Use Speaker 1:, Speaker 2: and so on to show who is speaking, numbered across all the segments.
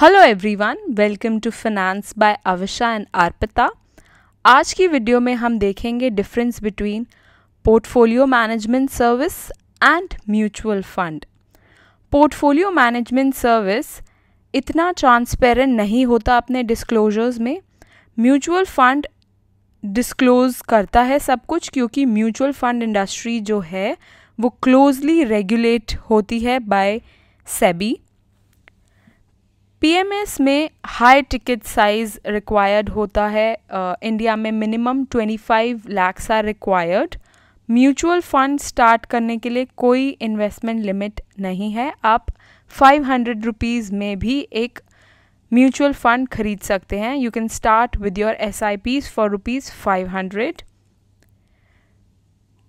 Speaker 1: Hello everyone welcome to finance by Avisha and Arpita आज की video में हम देखेंगे difference between portfolio management service and mutual fund portfolio management service इतना transparent नहीं होता अपने डिस्क्लोजर्स में म्यूचुअल फंड डिस्क्लोज करता है सब कुछ क्योंकि म्यूचुअल फंड इंडस्ट्री जो है वो क्लोजली रेगुलेट होती है बाय सेबी पीएमएस में हाई टिकट साइज़ रिक्वायर्ड होता है इंडिया में minimum 25 lakhs are required mutual fund start करने के लिए कोई इन्वेस्टमेंट लिमिट नहीं है आप फाइव हंड्रेड रुपीज़ में भी एक म्यूचुअल फंड खरीद सकते हैं you can start with your S I Ps for rupees five hundred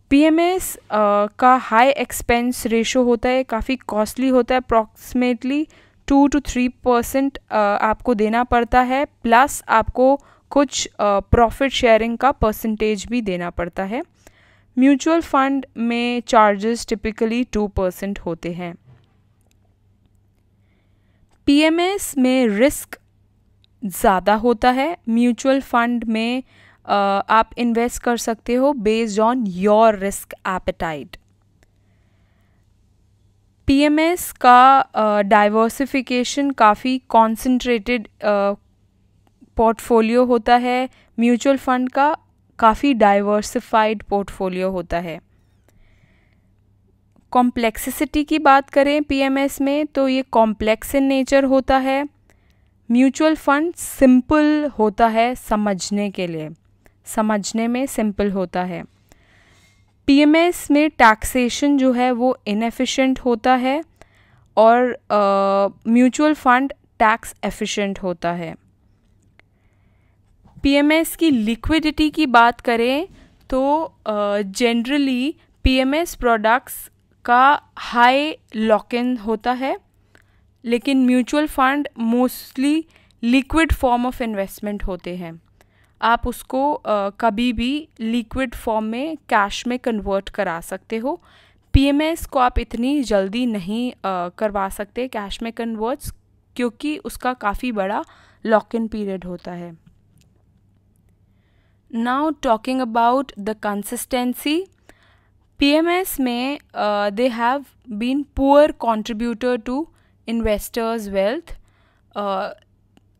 Speaker 1: P M S का हाई एक्सपेंस रेशो होता है काफ़ी कॉस्टली होता है approximately two two three percent आपको देना पड़ता है प्लस आपको कुछ प्रॉफिट शेयरिंग का परसेंटेज भी देना पड़ता है म्यूचुअल फंड में चार्जेस टिपिकली टू परसेंट होते हैं पीएमएस में रिस्क ज़्यादा होता है म्यूचुअल फंड में आप इन्वेस्ट कर सकते हो based on your risk appetite PMS का डाइवर्सिफिकेशन काफ़ी कॉन्सेंट्रेटेड पोर्टफोलियो होता है म्यूचुअल फंड का काफ़ी डाइवर्सिफाइड पोर्टफोलियो होता है कॉम्प्लेक्सिसिटी की बात करें पीएमएस में तो ये कॉम्प्लेक्स इन नेचर होता है म्यूचुअल फंड सिंपल होता है समझने के लिए समझने में सिंपल होता है पीएमएस में टैक्सेशन जो है वो इनएफिशिएंट होता है और म्यूचुअल फंड टैक्स एफिशिएंट होता है पीएमएस की लिक्विडिटी की बात करें तो जनरली पीएमएस प्रोडक्ट्स का हाई लॉक इन होता है लेकिन mutual fund mostly liquid form of investment होते हैं आप उसको आ, कभी भी लिक्विड फॉर्म में कैश में कन्वर्ट करा सकते हो पीएमएस को आप इतनी जल्दी नहीं आ, करवा सकते कैश में कन्वर्ट्स क्योंकि उसका काफ़ी बड़ा लॉक इन पीरियड होता है now talking about the consistency P M S में they have been poor to to investors wealth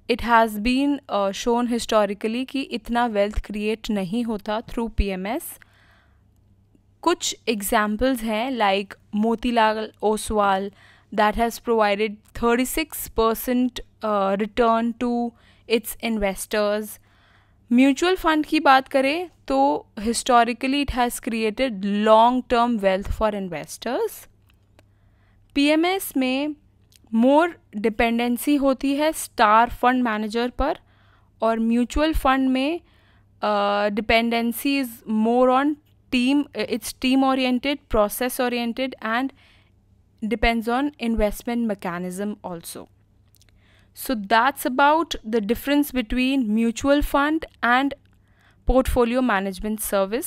Speaker 1: it has been shown historically कि इतना वेल्थ क्रिएट नहीं होता थ्रू पी एम एस कुछ एग्जाम्पल्स हैं like Motilal Oswal that has provided thirty six percent return to its investors mutual fund की बात करें तो historically it has created long term wealth for investors S में मोर डिपेंडेंसी होती है स्टार फंड मैनेजर पर और म्यूचुअल फंड में dependency is more on team it's team oriented process oriented and depends on investment mechanism also so that's about the difference between mutual fund and portfolio management service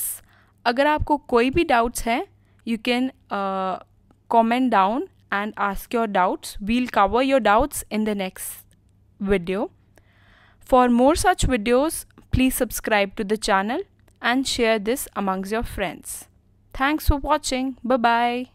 Speaker 1: अगर आपको कोई भी doubts हैं you can comment down and ask your doubts. We'll cover your doubts in the next video. For more such videos, please subscribe to the channel and share this amongst your friends. Thanks for watching. Bye bye.